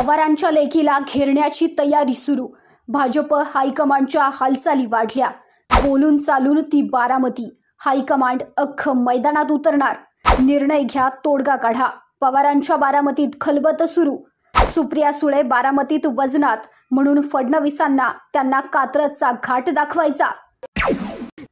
पवारांच्या लेखीला घेरण्याची तयारी सुरू भाजप हायकमांडच्या हालचाली वाढल्या बोलून चालून ती बारामती हायकमांड अख्ख मैदानात उतरणार निर्णय घ्या तोडगा काढा पवारांच्या बारामतीत खलबत सुरू सुप्रिया सुळे बारामतीत वजनात म्हणून फडणवीसांना त्यांना कात्रचा घाट दाखवायचा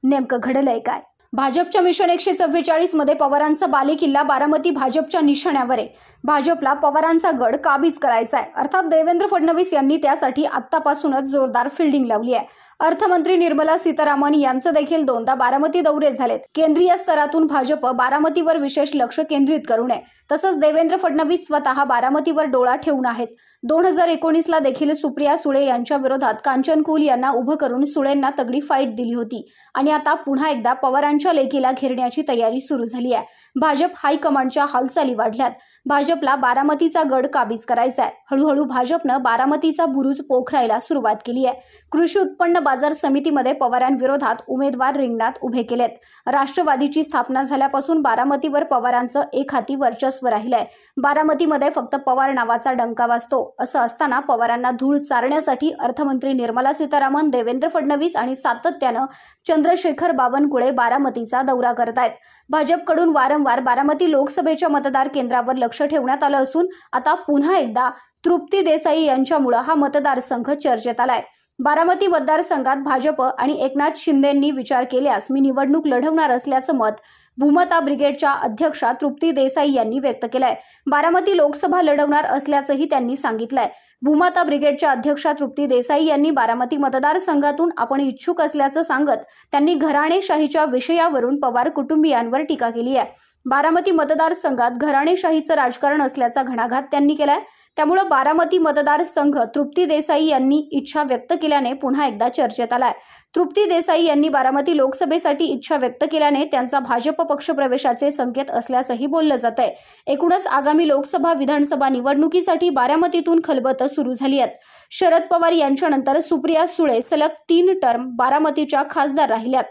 नेमकं घडलंय काय भाजपच्या मिशन एकशे चव्वेचाळीसमध्ये पवारांचा बालेकिल्ला बारामती भाजपच्या निशाण्यावर आहे भाजपला पवारांचा गड काबीज करायचा आहे अर्थात देवेंद्र फडणवीस यांनी त्यासाठी आत्तापासूनच जोरदार फिल्डिंग लावली आहे अर्थमंत्री निर्मला सीतारामन यांचं देखील दोनदा बारामती दौरे झालेत केंद्रीय स्तरातून भाजप बारामतीवर विशेष लक्ष केंद्रित करू नये तसंच देवेंद्र फडणवीस स्वतः बारामतीवर डोळा ठेवून आहेत दोन हजार एकोणीसला देखील सुप्रिया सुळे यांच्या विरोधात कांचन कुल यांना उभं करून सुळेंना तगडी फाईट दिली होती आणि आता पुन्हा एकदा पवारांची यांच्या लेखीला घेरण्याची तयारी सुरू झाली आहे भाजप हायकमांडच्या हालचाली वाढल्यात भाजपला बारामतीचा गड काबीज करायचा आहे हळूहळू भाजपनं बारामतीचा बुरुज पोखरायला सुरुवात केली आहे कृषी उत्पन्न बाजार समितीमध्ये पवारांविरोधात उमेदवार रिंगणात उभे केलेत राष्ट्रवादीची स्थापना झाल्यापासून बारामतीवर पवारांचं एक हाती वर्चस्व राहिलंय बारामतीमध्ये फक्त पवार नावाचा डंका वाजतो असं असताना पवारांना धूळ चारण्यासाठी अर्थमंत्री निर्मला सीतारामन देवेंद्र फडणवीस आणि सातत्यानं चंद्रशेखर बावनकुळे बारामती बारामतीचा दौरा करत आहेत भाजपकडून वारंवार बारामती लोकसभेच्या मतदार केंद्रावर लक्ष ठेवण्यात आलं असून आता पुन्हा एकदा तृप्ती देसाई यांच्यामुळं हा मतदारसंघ चर्चेत आलाय बारामती मतदारसंघात भाजप आणि एकनाथ शिंदेनी विचार केल्यास मी निवडणूक लढवणार असल्याचं मत भूमता ब्रिगेडच्या अध्यक्षा तृप्ती देसाई यांनी व्यक्त केलाय बारामती लोकसभा लढवणार असल्याचंही त्यांनी सांगितलंय भूमाता ब्रिगेडच्या अध्यक्षा तृप्ती देसाई यांनी बारामती मतदारसंघातून आपण इच्छुक असल्याचं सांगत त्यांनी घराणेशाहीच्या विषयावरून पवार कुटुंबियांवर टीका केली आहे बारामती मतदारसंघात घराणेशाहीचं राजकारण असल्याचा घणाघात त्यांनी केलाय त्यामुळे बारामती मतदारसंघ तृप्ती देसाई यांनी इच्छा व्यक्त केल्याने पुन्हा एकदा चर्चेत आलाय तृप्ती देसाई यांनी बारामती लोकसभेसाठी इच्छा व्यक्त केल्याने त्यांचा भाजप पक्षप्रवेशाचे संकेत असल्याचंही बोललं जात आहे एकूणच आगामी लोकसभा विधानसभा निवडणुकीसाठी बारामतीतून खलबत सुरू झाली आहेत शरद पवार यांच्यानंतर सुप्रिया सुळे सलग तीन टर्म बारामतीच्या खासदार राहिल्यात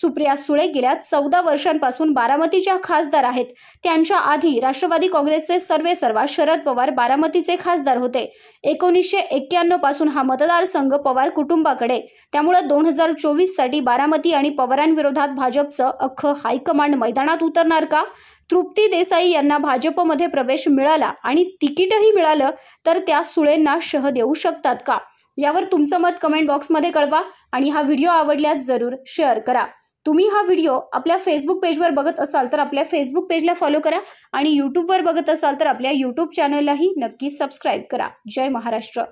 सुप्रिया सुळे गेल्या चौदा वर्षांपासून बारामतीच्या खासदार आहेत त्यांच्या आधी राष्ट्रवादी काँग्रेसचे सर्वे सर्वा शरद पवार बारामतीचे खासदार होते एकोणीसशे एक्क्याण्णव पासून हा मतदारसंघ पवार कुटुंबाकडे त्यामुळे दोन हजार हजार चोवीससाठी बारामती आणि पवारांविरोधात भाजपचं अख्खं हायकमांड मैदानात उतरणार का तृप्ती देसाई यांना भाजपमध्ये प्रवेश मिळाला आणि तिकीटही मिळालं तर त्या सुळेंना शह देऊ शकतात का यावर तुमचं मत कमेंट बॉक्समध्ये कळवा आणि हा व्हिडिओ आवडल्यास जरूर शेअर करा तुम्ही हा व्हिडिओ आपल्या फेसबुक पेजवर बघत असाल तर आपल्या फेसबुक पेजला फॉलो करा आणि यूट्यूबवर बघत असाल तर आपल्या यूट्यूब चॅनललाही नक्की सबस्क्राईब करा जय महाराष्ट्र